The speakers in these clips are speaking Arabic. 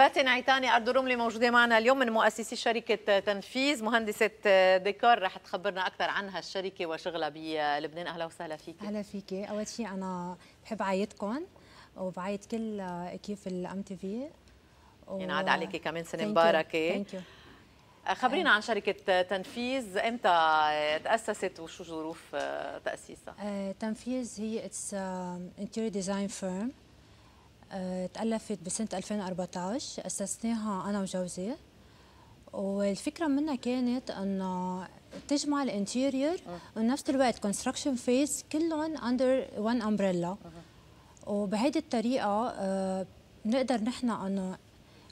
فاتن عيتاني أرض الرملي موجودة معنا اليوم من مؤسسي شركة تنفيذ مهندسة ديكور رح تخبرنا أكثر عن هالشركة وشغلها بلبنان أهلا وسهلا فيك أهلا فيك أول شيء أنا بحب عايدكم وبعيد كل كيف الأم تي في ينعاد عليكي كمان سنة مباركة ثانك آه، يو خبرينا عن شركة تنفيذ امتى تأسست وشو ظروف آه، تأسيسها؟ آه، تنفيذ هي اتس انتيريور ديزاين فيرم تألفت بسنة 2014 أسسناها أنا وجوزي والفكرة منها كانت أنه تجمع الانتيريور ونفس الوقت كونستراكشن فيز كلهم أندر وان أمبريلا وبهيدي الطريقة بنقدر آه، نحن أنه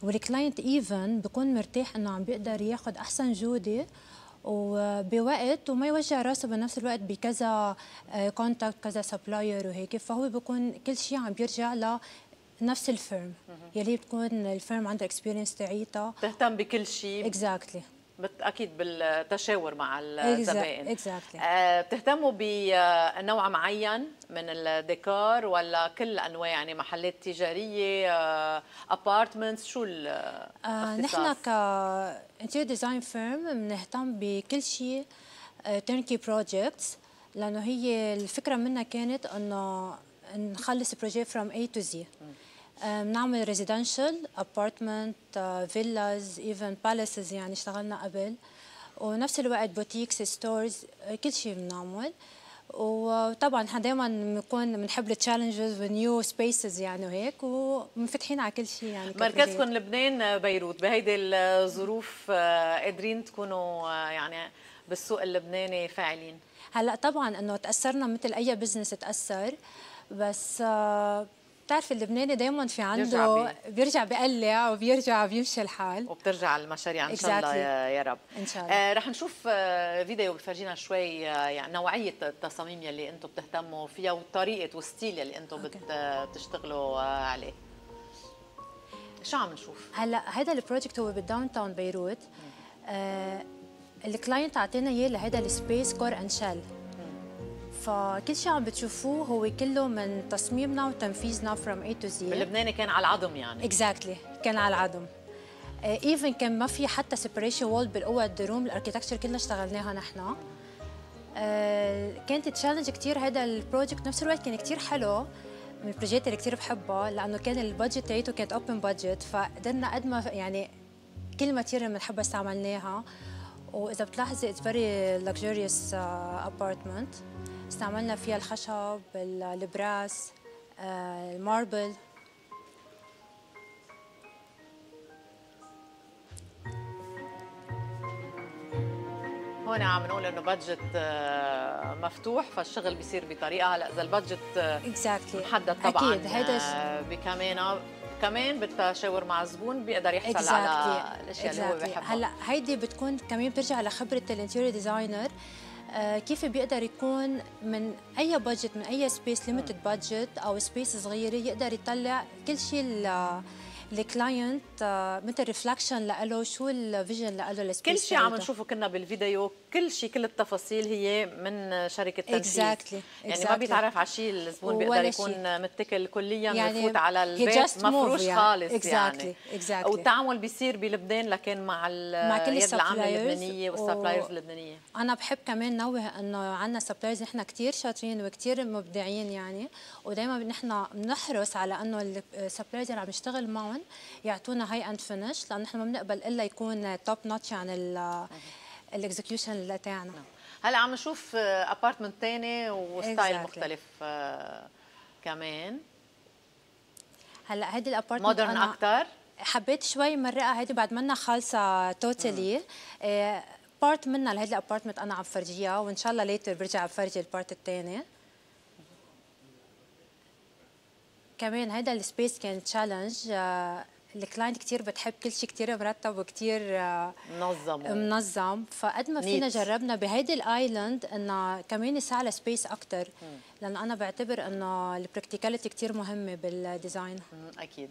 والكلاينت ايفن بيكون مرتاح انه عم بيقدر ياخذ احسن جوده وبوقت وما يوجع راسه بنفس الوقت بكذا كونتاكت آه، كذا سبلاير وهيك فهو بيكون كل شيء عم بيرجع نفس الفيرم يلي بتكون الفيرم عندها اكسبيرينس تاعيتها تهتم بكل شيء اكزاكتلي exactly. اكيد بالتشاور مع الزبائن exactly. آه بتهتموا بنوع آه، معين من الديكور ولا كل انواع يعني محلات تجاريه ابارتمنتس آه، شو آه نحن ك انتير ديزاين فيرم بنهتم بكل شيء ترنكي بروجيكتس لانه هي الفكره منها كانت انه نخلص بروجي فروم اي تو زي بنعمل ريزيدنشال ابارتمنت فيلاز ايفن بالاسز يعني اشتغلنا قبل ونفس الوقت بوتيكس ستورز آه، كل شيء بنعمل وطبعا احنا دائما بنكون بنحب التشالنجز ونيو سبيسز يعني وهيك ومنفتحين على كل شيء يعني مركزكم لبنان آه، بيروت بهيدي الظروف آه، قادرين تكونوا يعني بالسوق اللبناني فاعلين هلا طبعا انه تاثرنا مثل اي بزنس تاثر بس بتعرفي اللبناني دائما في عنده بيرجع, بيقلع بيرجع بقلع وبيرجع بيمشي الحال وبترجع المشاريع ان شاء الله يا رب ان شاء الله آه رح نشوف آه، فيديو بفرجينا شوي آه، يعني نوعيه التصاميم يلي انتم بتهتموا فيها وطريقه والستيل يلي انتم okay. بتشتغلوا آه، عليه شو عم نشوف؟ هلا هذا البروجكت هو بالداون تاون بيروت آه الكلاينت اعطينا اياه لهذا السبيس كور اند شيل فكل شيء عم بتشوفوه هو كله من تصميمنا وتنفيذنا فروم اي تو زي اللبناني كان على العظم يعني اكزاكتلي exactly. كان على العظم ايفن uh, كان ما في حتى سيبريشن وول بالقوة الدروم الاركيتكتشر كلنا اشتغلناها نحن uh, كانت تشالنج كثير هذا البروجكت نفس الوقت كان كثير حلو من البروجيكت اللي كثير بحبها لانه كان البادجت تاعيته كانت اوبن بادجت فقدرنا قد ما يعني كل ماتيريال بنحبها استعملناها واذا بتلاحظي اتس فيري لكجوريوس ابارتمنت استعملنا فيها الخشب البراس آه، الماربل هون عم نقول انه بادجت آه، مفتوح فالشغل بيصير بطريقه هلا اذا البادجت آه، exactly. محدد طبعا اكيد هيدا بكمان كمان بتشاور مع الزبون بيقدر يحصل exactly. على الاشياء exactly. اللي هو بحبها هلا هيدي بتكون كمان بترجع لخبره الانتيريور ديزاينر آه، كيف بيقدر يكون من اي بادجت من اي سبيس ليميتد بادجت او سبيس صغيره يقدر يطلع كل شيء الكلاينت آه، مثل ريفلكشن له شو الفيجن له للسبيس كل شيء عم نشوفه كنا بالفيديو كل شيء كل التفاصيل هي من شركه تنفيذ exactly. يعني exactly. ما بيتعرف على شيء الزبون بيقدر يكون متكل كليا يعني يفوت على البيت مفروش يعني. خالص exactly. يعني exactly. والتعامل بيصير بلبنان لكن مع مع كل يد العامله اللبنانيه والسبلايرز و... اللبنانيه انا بحب كمان نوه انه عندنا سبلايرز نحن كثير شاطرين وكثير مبدعين يعني ودائما نحن بنحرص على انه السبلايرز اللي عم نشتغل معهم يعطونا هاي اند فينش لانه نحن ما بنقبل الا يكون توب نوتش يعني ال الاكزكيوشن تاعنا نعم. هلا عم نشوف ابارتمنت آه، ثاني وستايل exactly. مختلف آه، كمان هلا هيدي الابارتمنت مودرن اكثر حبيت شوي مرقها هيدي بعد منا خالصه توتالي آه، بارت منها لهيدي الابارتمنت انا عم فرجيها وان شاء الله ليتر برجع بفرجي البارت الثاني كمان هيدا السبيس كان تشالنج الكلاينت كثير بتحب كل شيء كثير مرتب وكثير آه، منظم آه، منظم فقد ما فينا جربنا بهيدي الايلاند انه كمان يسعى لسبيس اكثر لانه انا بعتبر انه البراكتيكاليتي كثير مهمه بالديزاين اكيد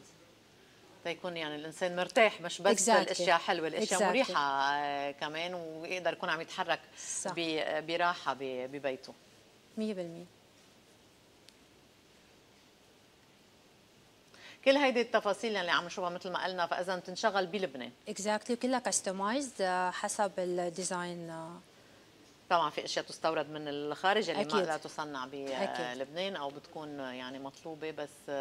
تيكون يعني الانسان مرتاح مش بس exactly. الاشياء حلوه الاشياء exactly. مريحه آه، كمان ويقدر يكون عم يتحرك صح. براحه ببيته 100% كل هيدي التفاصيل اللي عم نشوفها مثل ما قلنا فاذا بتنشغل بلبنان اكزاكتلي exactly. كلها كاستمايزد آه، حسب الديزاين آه. طبعا في اشياء تستورد من الخارج اللي أكيد. ما لا تصنع بلبنان آه، او بتكون يعني مطلوبه بس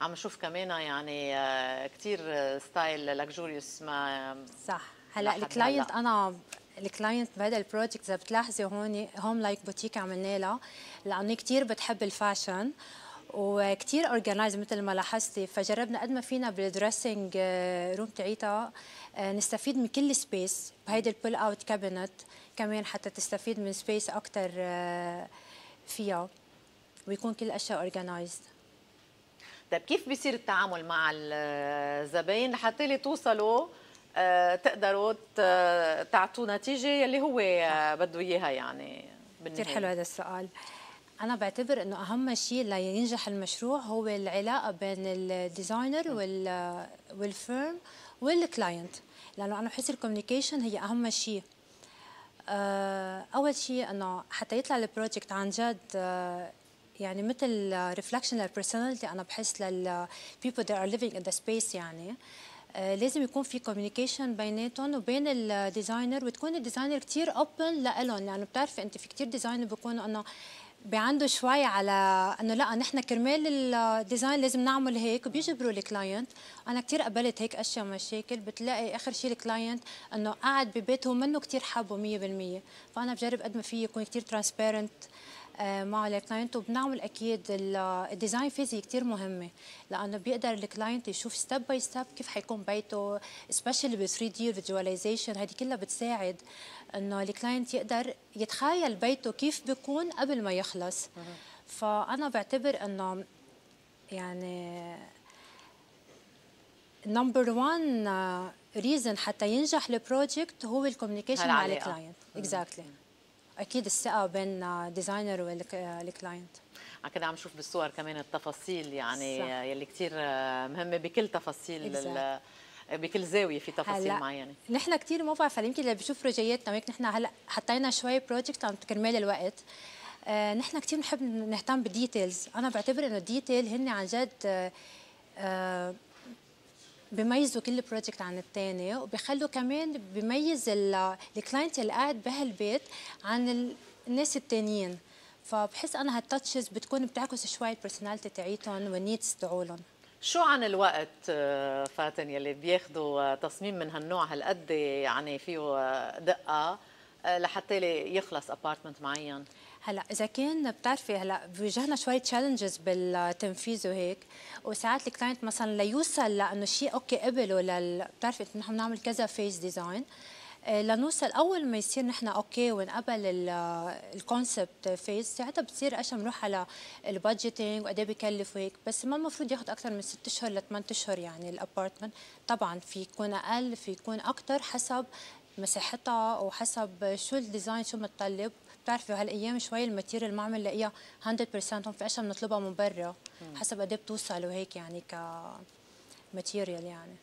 عم نشوف كمان يعني كثير ستايل لكجوريوس ما صح هلا الكلاينت انا الكلاينت بهذا البروجكت اذا بتلاحظي هون هوم لايك بوتيك عملنا لها لانه كثير بتحب الفاشن وكثير اورجنايز مثل ما لاحظتي فجربنا قد ما فينا بالدريسنج روم آه، تعيتها آه، نستفيد من كل سبيس بهيدي البول اوت كابينت كمان حتى تستفيد من سبيس اكثر آه، فيها ويكون كل الاشياء اورجنايز طيب كيف بيصير التعامل مع الزباين لحتى اللي توصلوا تقدروا تعطوا نتيجه يلي هو بده اياها يعني كثير حلو هذا السؤال انا بعتبر انه اهم شيء لينجح المشروع هو العلاقه بين الديزاينر وال والفيرم والكلاينت لانه انا بحس الكوميونيكيشن هي اهم شيء آه، اول شيء انه حتى يطلع البروجكت عن جد آه، يعني مثل ريفلكشن للبرسوناليتي انا بحس للبيبل ذي ار ليفينج ان ذا سبيس يعني آه، لازم يكون في كوميونيكيشن بيناتهم وبين الديزاينر وتكون الديزاينر كثير اوبن لهم لانه بتعرفي انت في كثير ديزاينر بيكونوا انه بعنده شوي على انه لا نحن كرمال الديزاين لازم نعمل هيك وبيجبروا الكلاينت انا كثير قبلت هيك اشياء مشاكل بتلاقي اخر شيء الكلاينت انه قاعد ببيته ومنه كثير حابه 100% فانا بجرب قد ما فيي يكون كثير ترانسبيرنت آه، مع الكلاينت وبنعمل اكيد الديزاين فيز هي كثير مهمه لانه بيقدر الكلاينت يشوف ستيب باي ستيب كيف حيكون بيته سبيشلي ب 3 دي فيجواليزيشن هذه كلها بتساعد انه الكلاينت يقدر يتخيل بيته كيف بيكون قبل ما يخلص فانا بعتبر انه يعني نمبر 1 ريزن حتى ينجح البروجكت هو الكوميونيكيشن مع الكلاينت اكزاكتلي exactly. اكيد الثقه بين ديزاينر والكلاينت كده عم نشوف بالصور كمان التفاصيل يعني صح. يلي كثير مهمه بكل تفاصيل بكل زاويه في تفاصيل معينه نحن كثير بعرف يمكن اللي بيشوف بروجياتنا وهيك نحن هلا حطينا شوي بروجكت عم كرمال الوقت آه، نحن كثير بنحب نهتم بالديتيلز انا بعتبر انه الديتيل هن عن جد آه, آه، بميزوا كل بروجكت عن الثاني وبيخلوا كمان بميز الكلاينت اللي قاعد بهالبيت عن الناس الثانيين فبحس انا هالتاتشز بتكون بتعكس شوي البرسوناليتي تاعيتهم والنيدز تاعولهم شو عن الوقت آه، فاتن يلي بياخذوا آه، تصميم من هالنوع هالقد يعني فيه آه، دقه آه، لحتى يخلص ابارتمنت معين هلا اذا كان بتعرفي هلا بيواجهنا شوي تشالنجز بالتنفيذ وهيك وساعات الكلاينت مثلا ليوصل لانه شيء اوكي قبله لل بتعرفي نحن بنعمل كذا فيس ديزاين آه، لنوصل اول ما يصير نحن اوكي ونقبل الكونسبت فيز ساعتها بتصير اشياء بنروح على البادجيتنج وقد ايه بكلف وهيك بس ما المفروض ياخذ اكثر من ست اشهر لثمان اشهر يعني الابارتمنت طبعا في يكون اقل في يكون اكثر حسب مساحتها وحسب شو الديزاين شو متطلب بتعرفي هالايام شوي الماتيريال ما عم نلاقيها 100% هون في اشياء بنطلبها من برا حسب قد إيه بتوصل وهيك يعني ك ماتيريال يعني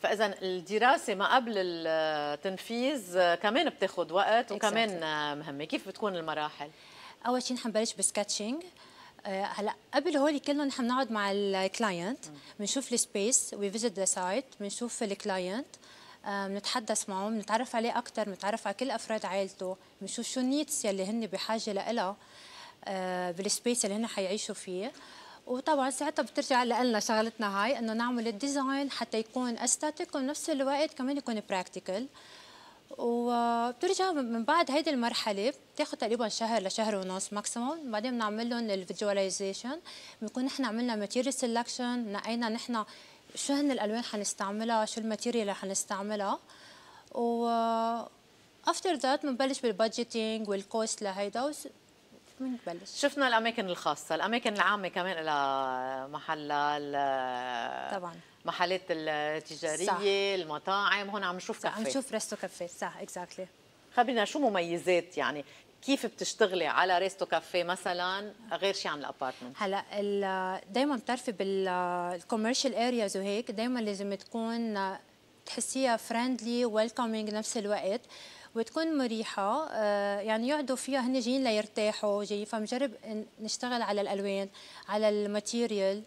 فاذا الدراسه ما قبل التنفيذ كمان بتاخذ وقت وكمان مهمه كيف بتكون المراحل اول شيء نحن نبلش بسكتشنج آه، هلا قبل هول كلهم نحن بنقعد مع الكلاينت بنشوف السبيس وي فيزيت ذا سايت بنشوف الكلاينت بنتحدث آه، معه بنتعرف عليه اكثر بنتعرف على كل افراد عائلته بنشوف شو النيتس يلي هن بحاجه لها آه، بالسبيس اللي هن حيعيشوا فيه وطبعا ساعتها بترجع لنا شغلتنا هاي انه نعمل الديزاين حتى يكون استاتيك وبنفس الوقت كمان يكون براكتيكال وبترجع من بعد هيدي المرحله بتاخذ تقريبا شهر لشهر ونص ماكسيموم بعدين بنعمل لهم الفيجواليزيشن بنكون نحن عملنا ماتيريال سيلكشن نقينا نحن شو هن الالوان حنستعملها شو الماتيريال اللي حنستعملها و افتر ذات بنبلش بالبادجيتنج والكوست لهيدا بنبلش شفنا الاماكن الخاصه الاماكن العامه كمان لها محلها طبعا محلات التجاريه صح. المطاعم هون عم نشوف كافيه عم نشوف ريستو كافيه صح اكزاكتلي exactly. خبرنا شو مميزات يعني كيف بتشتغلي على ريستو كافيه مثلا غير شيء عن الابارتمنت هلا دائما بتعرفي بالكوميرشال ارياز وهيك دائما لازم تكون تحسيها فريندلي ويلكمينج نفس الوقت وتكون مريحة آه، يعني يقعدوا فيها هن جايين ليرتاحوا جايين فمجرب نشتغل على الألوان على الماتيريال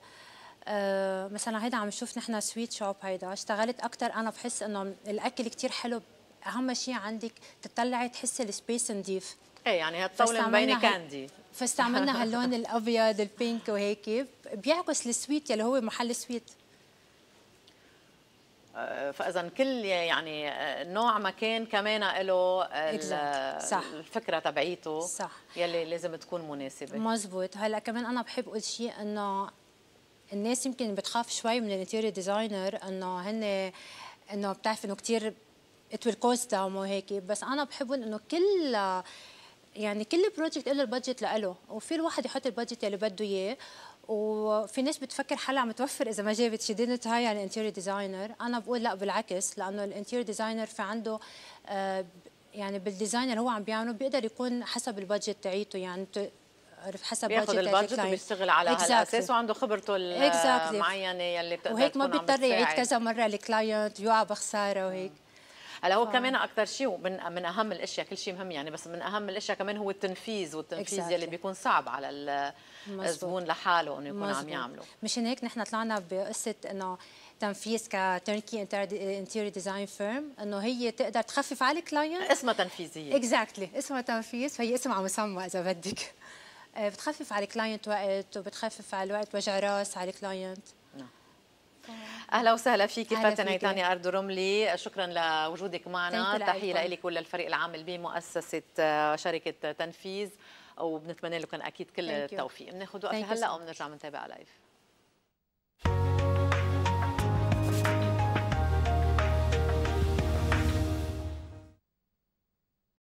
آه، مثلا هيدا عم نشوف نحن سويت شوب هيدا اشتغلت أكثر أنا بحس إنه الأكل كثير حلو أهم شيء عندك تطلعي تحسي السبيس نظيف ايه يعني هالطاوله مبينه كاندي فاستعملنا هاللون الابيض البينك وهيك بيعكس السويت يلي هو محل سويت آه، فاذا كل يعني آه، نوع مكان كمان له الفكره تبعيته صح يلي لازم تكون مناسبه مزبوط هلا كمان انا بحب اقول شيء انه الناس يمكن بتخاف شوي من الانتيريور ديزاينر انه هن انه بتعرف انه كثير ات ويل كوست وهيك بس انا بحبهم انه كل يعني كل بروجكت له البادجت لإله وفي الواحد يحط البادجت اللي بده اياه وفي ناس بتفكر حالها عم توفر اذا ما جابت شي دينت هاي على الانتيريور ديزاينر انا بقول لا بالعكس لانه الانتيريور ديزاينر في عنده آه، يعني بالديزاينر هو عم بيعمله بيقدر يكون حسب البادجت تاعيته يعني حسب بياخذ البادجت وبيشتغل على exactly. هالاساس وعنده خبرته exactly. المعينه يلي بتقدر وهيك ما بيضطر يعيد كذا مره الكلاينت يقع بخساره وهيك هلا هو كمان اكثر شيء ومن من اهم الاشياء كل شيء مهم يعني بس من اهم الاشياء كمان هو التنفيذ والتنفيذ exactly. يلي بيكون صعب على الزبون لحاله انه يكون عم يعمله مشان هيك نحن طلعنا بقصه انه تنفيذ كتركي انتيري ديزاين فيرم انه هي تقدر تخفف على الكلاينت اسمها تنفيذيه اكزاكتلي exactly. اسمها تنفيذ فهي اسمها مسمى اذا بدك آه، بتخفف على الكلاينت وقت وبتخفف على الوقت وجع راس على الكلاينت اهلا وسهلا فيك فاتن عيتاني ارض رملي شكرا لوجودك معنا تحيه لك وللفريق العام العامل بمؤسسه آه، شركه تنفيذ وبنتمنى لكم اكيد كل التوفيق بناخذ وقفه هلا بنرجع بنتابع لايف